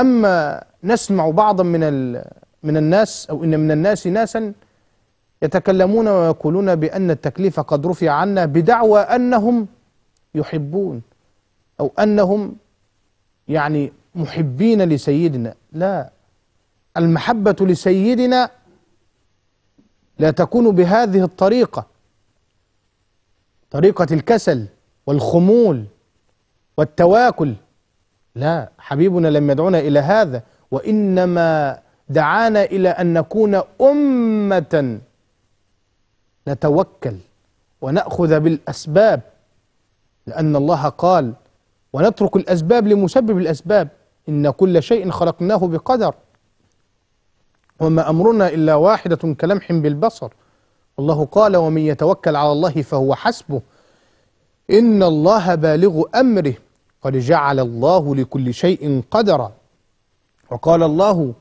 أما نسمع بعضا من من الناس أو إن من الناس ناسا يتكلمون ويقولون بأن التكليف قد رفع عنا بدعوى أنهم يحبون أو أنهم يعني محبين لسيدنا لا المحبة لسيدنا لا تكون بهذه الطريقة طريقة الكسل والخمول والتواكل لا حبيبنا لم يدعونا إلى هذا وإنما دعانا إلى أن نكون أمة نتوكل ونأخذ بالأسباب لأن الله قال ونترك الأسباب لمسبب الأسباب إن كل شيء خلقناه بقدر وما أمرنا إلا واحدة كلمح بالبصر الله قال ومن يتوكل على الله فهو حسبه إن الله بالغ أمره قد جعل الله لكل شيء قدرا وقال الله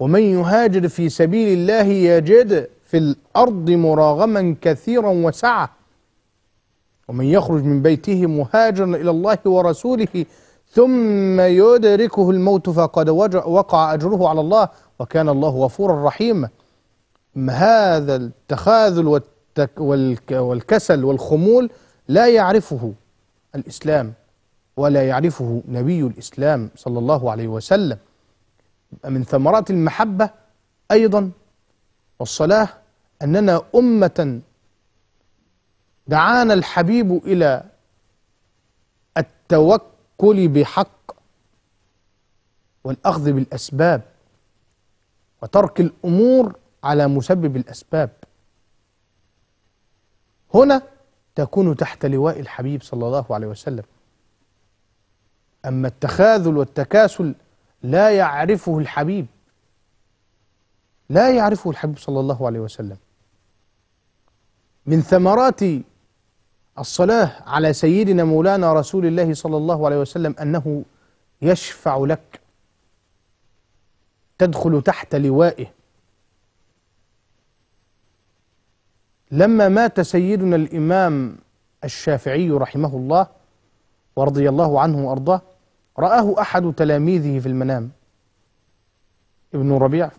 ومن يهاجر في سبيل الله يجد في الأرض مراغما كثيرا وسعة ومن يخرج من بيته مهاجرا إلى الله ورسوله ثم يدركه الموت فقد وقع أجره على الله وكان الله غفورا رحيما هذا التخاذل والكسل والخمول لا يعرفه الإسلام ولا يعرفه نبي الإسلام صلى الله عليه وسلم من ثمرات المحبة أيضا والصلاة أننا أمة دعانا الحبيب إلى التوكل بحق والأخذ بالأسباب وترك الأمور على مسبب الأسباب هنا تكون تحت لواء الحبيب صلى الله عليه وسلم أما التخاذل والتكاسل لا يعرفه الحبيب لا يعرفه الحبيب صلى الله عليه وسلم من ثمرات الصلاة على سيدنا مولانا رسول الله صلى الله عليه وسلم أنه يشفع لك تدخل تحت لوائه لما مات سيدنا الإمام الشافعي رحمه الله ورضي الله عنه وأرضاه رآه أحد تلاميذه في المنام ابن ربيع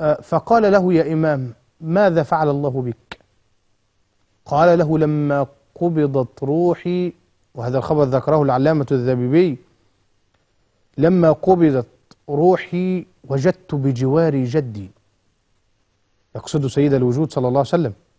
آه، فقال له يا إمام ماذا فعل الله بك قال له لما قبضت روحي وهذا الخبر ذكره العلامة الذبيبي لما قبضت روحي وجدت بجوار جدي يقصد سيد الوجود صلى الله عليه وسلم